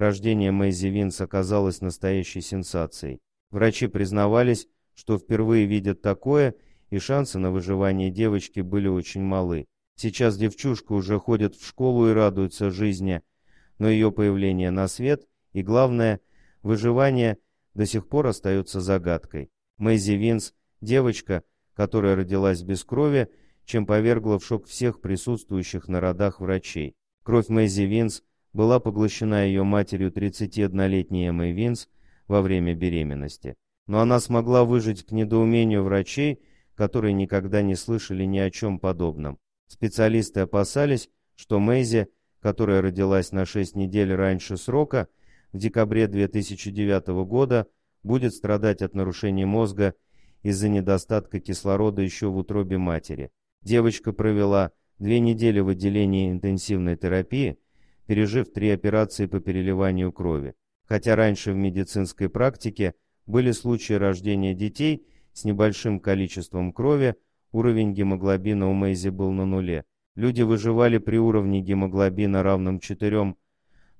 Рождение Мэйзи Винс оказалось настоящей сенсацией. Врачи признавались, что впервые видят такое, и шансы на выживание девочки были очень малы. Сейчас девчушка уже ходит в школу и радуется жизни, но ее появление на свет и, главное, выживание до сих пор остается загадкой. Мэйзи Винс – девочка, которая родилась без крови, чем повергла в шок всех присутствующих на родах врачей. Кровь Мэйзи Винс – была поглощена ее матерью 31-летней Эммой Винс во время беременности. Но она смогла выжить к недоумению врачей, которые никогда не слышали ни о чем подобном. Специалисты опасались, что Мэйзи, которая родилась на 6 недель раньше срока, в декабре 2009 года будет страдать от нарушений мозга из-за недостатка кислорода еще в утробе матери. Девочка провела две недели в отделении интенсивной терапии – пережив три операции по переливанию крови, хотя раньше в медицинской практике были случаи рождения детей с небольшим количеством крови, уровень гемоглобина у Мэйзи был на нуле. Люди выживали при уровне гемоглобина равном 4,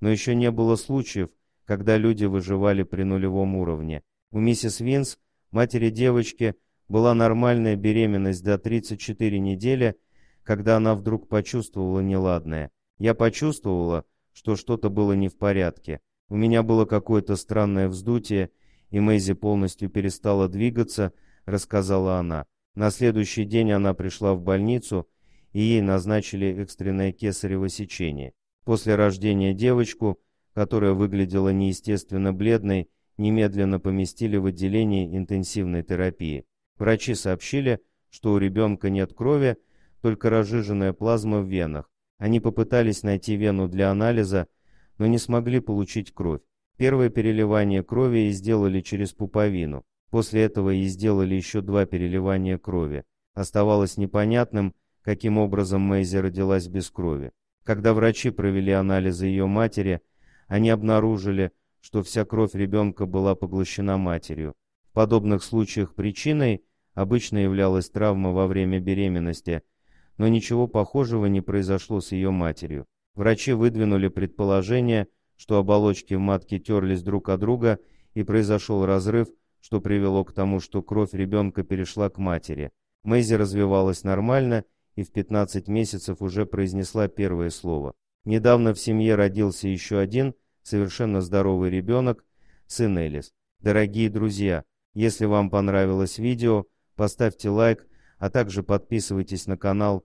но еще не было случаев, когда люди выживали при нулевом уровне. У миссис Винс, матери девочки, была нормальная беременность до 34 недели, когда она вдруг почувствовала неладное – я почувствовала, что что-то было не в порядке. У меня было какое-то странное вздутие, и Мэйзи полностью перестала двигаться, рассказала она. На следующий день она пришла в больницу, и ей назначили экстренное кесарево сечение. После рождения девочку, которая выглядела неестественно бледной, немедленно поместили в отделение интенсивной терапии. Врачи сообщили, что у ребенка нет крови, только разжиженная плазма в венах. Они попытались найти вену для анализа, но не смогли получить кровь. Первое переливание крови ей сделали через пуповину. После этого ей сделали еще два переливания крови. Оставалось непонятным, каким образом Мэйзи родилась без крови. Когда врачи провели анализы ее матери, они обнаружили, что вся кровь ребенка была поглощена матерью. В подобных случаях причиной обычно являлась травма во время беременности – но ничего похожего не произошло с ее матерью. Врачи выдвинули предположение, что оболочки в матке терлись друг от друга и произошел разрыв, что привело к тому, что кровь ребенка перешла к матери. Мэйзи развивалась нормально и в 15 месяцев уже произнесла первое слово. Недавно в семье родился еще один, совершенно здоровый ребенок, сын Элис. Дорогие друзья, если вам понравилось видео, поставьте лайк, а также подписывайтесь на канал